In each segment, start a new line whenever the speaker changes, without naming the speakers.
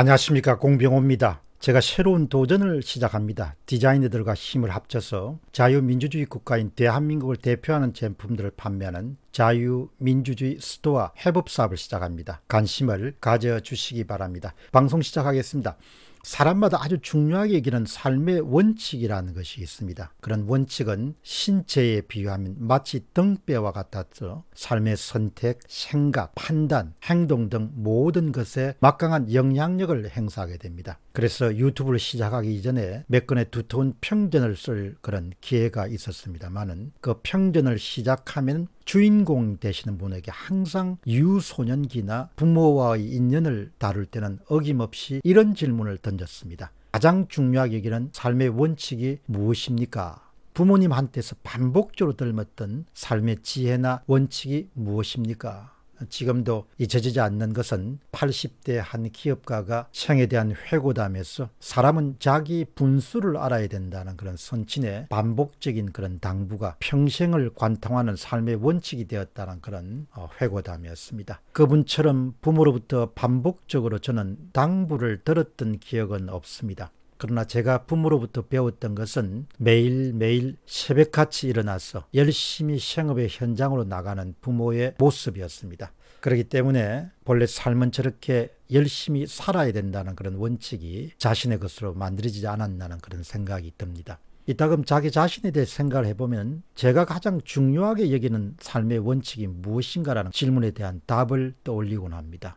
안녕하십니까 공병호입니다. 제가 새로운 도전을 시작합니다. 디자이너들과 힘을 합쳐서 자유민주주의 국가인 대한민국을 대표하는 제품들을 판매하는 자유민주주의 스토어 협업사업을 시작합니다. 관심을 가져주시기 바랍니다. 방송 시작하겠습니다. 사람마다 아주 중요하게 여기는 삶의 원칙이라는 것이 있습니다. 그런 원칙은 신체에 비유하면 마치 등뼈와 같아서 삶의 선택, 생각, 판단, 행동 등 모든 것에 막강한 영향력을 행사하게 됩니다. 그래서 유튜브를 시작하기 이전에 몇 건의 두터운 평전을 쓸 그런 기회가 있었습니다만은 그 평전을 시작하면 주인공 되시는 분에게 항상 유소년기나 부모와의 인연을 다룰 때는 어김없이 이런 질문을 던졌습니다. 가장 중요하게 여기는 삶의 원칙이 무엇입니까? 부모님한테서 반복적으로 덜었던 삶의 지혜나 원칙이 무엇입니까? 지금도 잊혀지지 않는 것은 80대 한 기업가가 생에 대한 회고담에서 사람은 자기 분수를 알아야 된다는 그런 선친의 반복적인 그런 당부가 평생을 관통하는 삶의 원칙이 되었다는 그런 어, 회고담이었습니다. 그분처럼 부모로부터 반복적으로 저는 당부를 들었던 기억은 없습니다. 그러나 제가 부모로부터 배웠던 것은 매일매일 새벽같이 일어나서 열심히 생업의 현장으로 나가는 부모의 모습이었습니다. 그렇기 때문에 본래 삶은 저렇게 열심히 살아야 된다는 그런 원칙이 자신의 것으로 만들어지지 않았나는 그런 생각이 듭니다. 이따금 자기 자신에 대해 생각을 해보면 제가 가장 중요하게 여기는 삶의 원칙이 무엇인가라는 질문에 대한 답을 떠올리곤 합니다.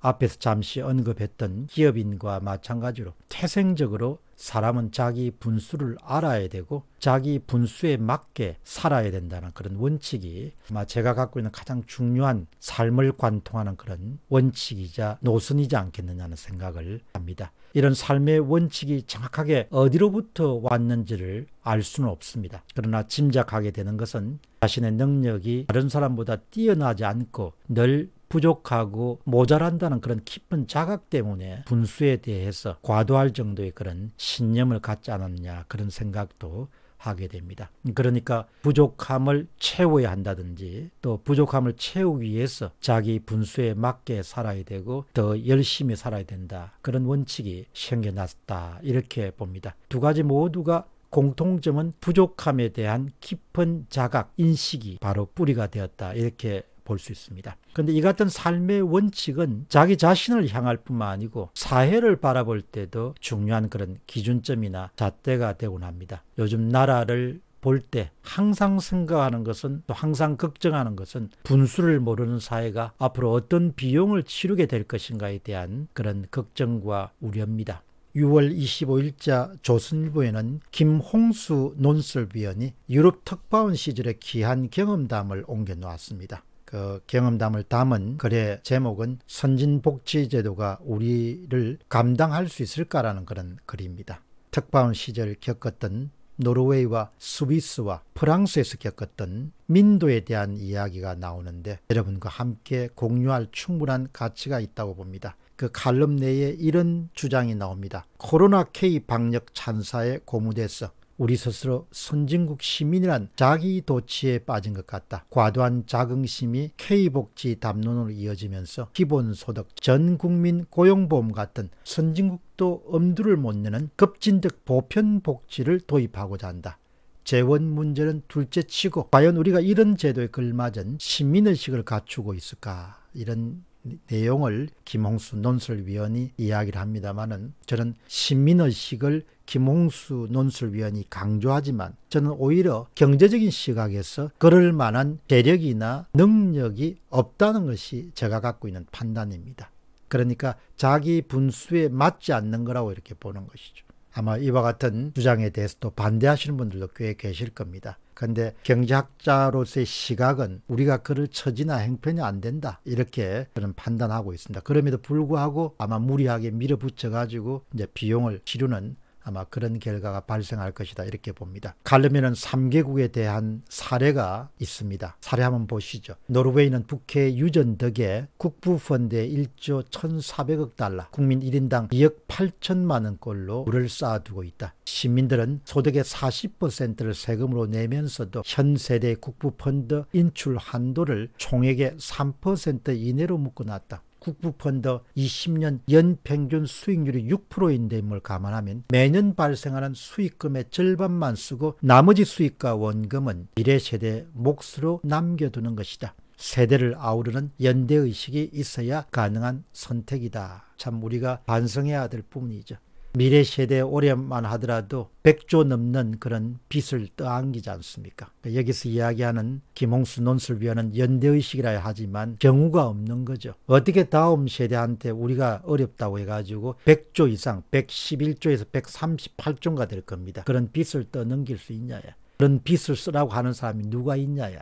앞에서 잠시 언급했던 기업인과 마찬가지로 태생적으로 사람은 자기 분수를 알아야 되고 자기 분수에 맞게 살아야 된다는 그런 원칙이 아마 제가 갖고 있는 가장 중요한 삶을 관통하는 그런 원칙이자 노선이지 않겠느냐는 생각을 합니다. 이런 삶의 원칙이 정확하게 어디로부터 왔는지를 알 수는 없습니다. 그러나 짐작하게 되는 것은 자신의 능력이 다른 사람보다 뛰어나지 않고 늘 부족하고 모자란다는 그런 깊은 자각 때문에 분수에 대해서 과도할 정도의 그런 신념을 갖지 않았냐 그런 생각도 하게 됩니다. 그러니까 부족함을 채워야 한다든지 또 부족함을 채우기 위해서 자기 분수에 맞게 살아야 되고 더 열심히 살아야 된다. 그런 원칙이 생겨났다. 이렇게 봅니다. 두 가지 모두가 공통점은 부족함에 대한 깊은 자각, 인식이 바로 뿌리가 되었다. 이렇게 볼수 있습니다. 그런데 이 같은 삶의 원칙은 자기 자신을 향할 뿐만 아니고 사회를 바라볼 때도 중요한 그런 기준점이나 잣대가 되곤 합니다. 요즘 나라를 볼 때 항상 생각하는 것은 또 항상 걱정하는 것은 분수를 모르는 사회가 앞으로 어떤 비용을 치르게 될 것인가에 대한 그런 걱정과 우려입니다. 6월 25일자 조선일보에는 김홍수 논설위원이 유럽 특파원 시절의 귀한 경험담을 옮겨놓았습니다. 그 경험담을 담은 글의 제목은 선진복지제도가 우리를 감당할 수 있을까라는 그런 글입니다. 특파원 시절 겪었던 노르웨이와 스위스와 프랑스에서 겪었던 민도에 대한 이야기가 나오는데 여러분과 함께 공유할 충분한 가치가 있다고 봅니다. 그 칼럼 내에 이런 주장이 나옵니다. 코로나 K 방역 찬사에 고무돼서 우리 스스로 선진국 시민이란 자기 도치에 빠진 것 같다. 과도한 자긍심이 K복지 담론으로 이어지면서 기본소득, 전국민 고용보험 같은 선진국도 엄두를 못 내는 급진득 보편복지를 도입하고자 한다. 재원 문제는 둘째치고 과연 우리가 이런 제도에 걸맞은 시민의식을 갖추고 있을까 이런 내용을 김홍수 논술위원이 이야기를 합니다만은 저는 시민의식을 김홍수 논술위원이 강조하지만 저는 오히려 경제적인 시각에서 그럴 만한 재력이나 능력이 없다는 것이 제가 갖고 있는 판단입니다. 그러니까 자기 분수에 맞지 않는 거라고 이렇게 보는 것이죠. 아마 이와 같은 주장에 대해서도 반대하시는 분들도 꽤 계실 겁니다. 그런데 경제학자로서의 시각은 우리가 그를 처지나 행편이 안 된다 이렇게 저는 판단하고 있습니다. 그럼에도 불구하고 아마 무리하게 밀어붙여 가지고 이제 비용을 치르는 아마 그런 결과가 발생할 것이다 이렇게 봅니다. 가르면은 3개국에 대한 사례가 있습니다. 사례 한번 보시죠. 노르웨이는 북해 유전 덕에 국부펀드에 1조 1,400억 달러, 국민 1인당 2억 8천만 원꼴로 물을 쌓아두고 있다. 시민들은 소득의 40%를 세금으로 내면서도 현 세대 국부펀드 인출 한도를 총액의 3% 이내로 묶어놨다. 국부펀드 20년 연평균 수익률이 6%인데 임을 감안하면 매년 발생하는 수익금의 절반만 쓰고 나머지 수익과 원금은 미래세대 몫으로 남겨두는 것이다. 세대를 아우르는 연대의식이 있어야 가능한 선택이다. 참 우리가 반성해야 될 부분이죠. 미래 세대 오해만 하더라도 100조 넘는 그런 빚을 떠안기지 않습니까? 그러니까 여기서 이야기하는 김홍수 논술위원은 연대의식이라 하지만 경우가 없는 거죠. 어떻게 다음 세대한테 우리가 어렵다고 해가지고 100조 이상 111조에서 138조가 될 겁니다. 그런 빚을 떠넘길 수 있냐야. 그런 빚을 쓰라고 하는 사람이 누가 있냐야.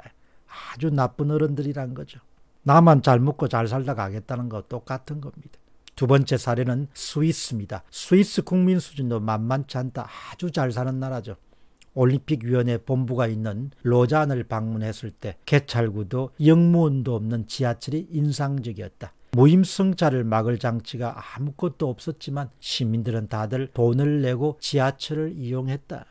아주 나쁜 어른들이란 거죠. 나만 잘 먹고 잘 살다 가겠다는 거 똑같은 겁니다. 두 번째 사례는 스위스입니다. 스위스 국민 수준도 만만치 않다. 아주 잘 사는 나라죠. 올림픽위원회 본부가 있는 로잔을 방문했을 때 개찰구도 영무원도 없는 지하철이 인상적이었다. 무임승차를 막을 장치가 아무것도 없었지만 시민들은 다들 돈을 내고 지하철을 이용했다.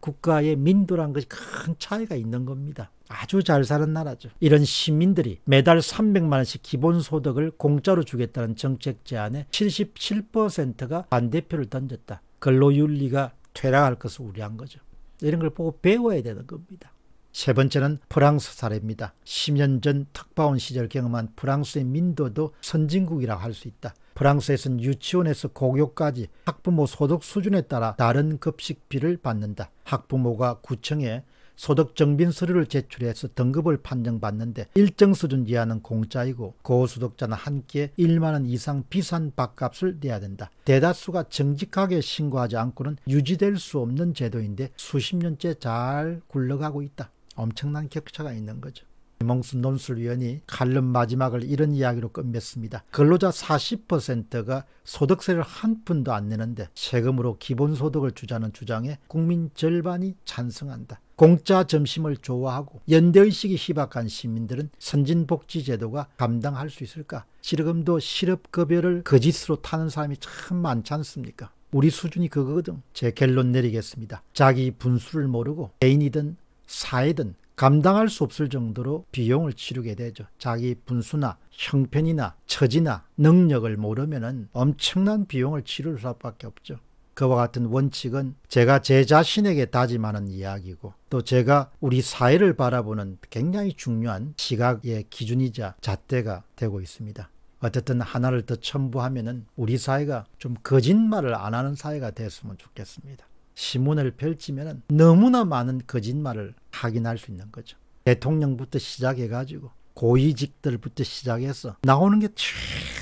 국가의 민도란 것이 큰 차이가 있는 겁니다. 아주 잘 사는 나라죠. 이런 시민들이 매달 300만 원씩 기본소득을 공짜로 주겠다는 정책 제안에 77%가 반대표를 던졌다. 근로윤리가 퇴락할 것을 우려한 거죠. 이런 걸 보고 배워야 되는 겁니다. 세 번째는 프랑스 사례입니다. 10년 전 특파원 시절 경험한 프랑스의 민도도 선진국이라고 할 수 있다. 프랑스에서는 유치원에서 고교까지 학부모 소득 수준에 따라 다른 급식비를 받는다. 학부모가 구청에 소득증빙서류를 제출해서 등급을 판정받는데 일정 수준 이하는 공짜이고 고소득자는 한 끼에 1만원 이상 비싼 밥값을 내야 된다. 대다수가 정직하게 신고하지 않고는 유지될 수 없는 제도인데 수십 년째 잘 굴러가고 있다. 엄청난 격차가 있는 거죠. 김홍순 논술위원이 칼럼 마지막을 이런 이야기로 끝맺습니다. 근로자 40%가 소득세를 한 푼도 안 내는데 세금으로 기본소득을 주자는 주장에 국민 절반이 찬성한다. 공짜 점심을 좋아하고 연대의식이 희박한 시민들은 선진복지제도가 감당할 수 있을까? 실금도 실업급여를 거짓으로 타는 사람이 참 많지 않습니까? 우리 수준이 그거거든. 제 결론 내리겠습니다. 자기 분수를 모르고 개인이든 사회든 감당할 수 없을 정도로 비용을 치르게 되죠. 자기 분수나 형편이나 처지나 능력을 모르면 엄청난 비용을 치를 수밖에 없죠. 그와 같은 원칙은 제가 제 자신에게 다짐하는 이야기고 또 제가 우리 사회를 바라보는 굉장히 중요한 시각의 기준이자 잣대가 되고 있습니다. 어쨌든 하나를 더 첨부하면은 우리 사회가 좀 거짓말을 안 하는 사회가 됐으면 좋겠습니다. 신문을 펼치면은 너무나 많은 거짓말을 확인할 수 있는 거죠. 대통령부터 시작해가지고 고위직들부터 시작해서 나오는 게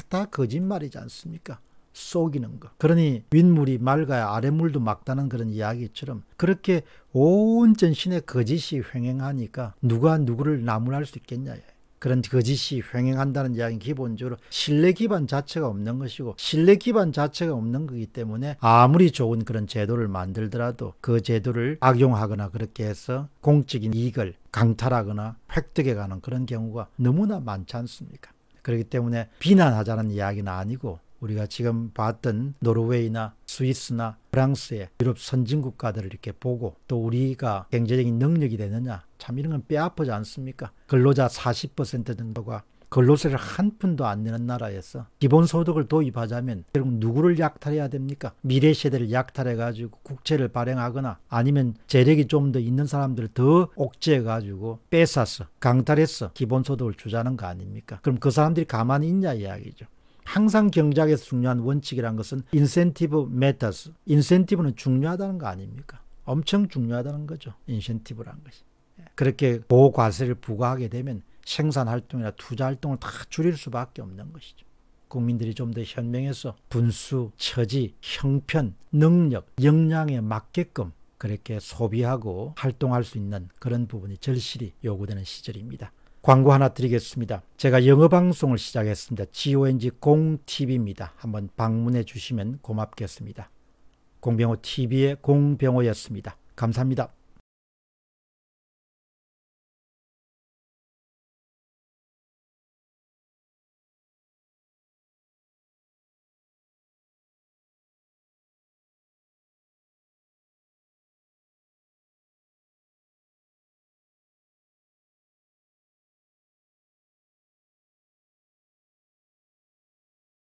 다 거짓말이지 않습니까? 속이는 것. 그러니 윗물이 맑아야 아랫물도 막다는 그런 이야기처럼 그렇게 온 전신에 거짓이 횡행하니까 누가 누구를 나무랄 수 있겠냐. 그런 거짓이 횡행한다는 이야기는 기본적으로 신뢰 기반 자체가 없는 것이고 신뢰 기반 자체가 없는 것이기 때문에 아무리 좋은 그런 제도를 만들더라도 그 제도를 악용하거나 그렇게 해서 공적인 이익을 강탈하거나 획득해 가는 그런 경우가 너무나 많지 않습니까? 그렇기 때문에 비난하자는 이야기는 아니고 우리가 지금 봤던 노르웨이나 스위스나 프랑스의 유럽 선진국가들을 이렇게 보고 또 우리가 경제적인 능력이 되느냐 참 이런 건 뼈아프지 않습니까? 근로자 40% 정도가 근로세를 한 푼도 안 내는 나라에서 기본소득을 도입하자면 결국 누구를 약탈해야 됩니까? 미래 세대를 약탈해가지고 국채를 발행하거나 아니면 재력이 좀 더 있는 사람들을 더 옥죄해가지고 뺏어서 강탈해서 기본소득을 주자는 거 아닙니까? 그럼 그 사람들이 가만히 있냐 이야기죠. 항상 경제학에서 중요한 원칙이란 것은 인센티브 메타스. 인센티브는 중요하다는 거 아닙니까? 엄청 중요하다는 거죠. 인센티브라는 것이. 예. 그렇게 고과세를 부과하게 되면 생산 활동이나 투자 활동을 다 줄일 수밖에 없는 것이죠. 국민들이 좀 더 현명해서 분수, 처지, 형편, 능력, 역량에 맞게끔 그렇게 소비하고 활동할 수 있는 그런 부분이 절실히 요구되는 시절입니다. 광고 하나 드리겠습니다. 제가 영어 방송을 시작했습니다. GONG 공TV입니다. 한번 방문해 주시면 고맙겠습니다. 공병호 TV의 공병호였습니다. 감사합니다.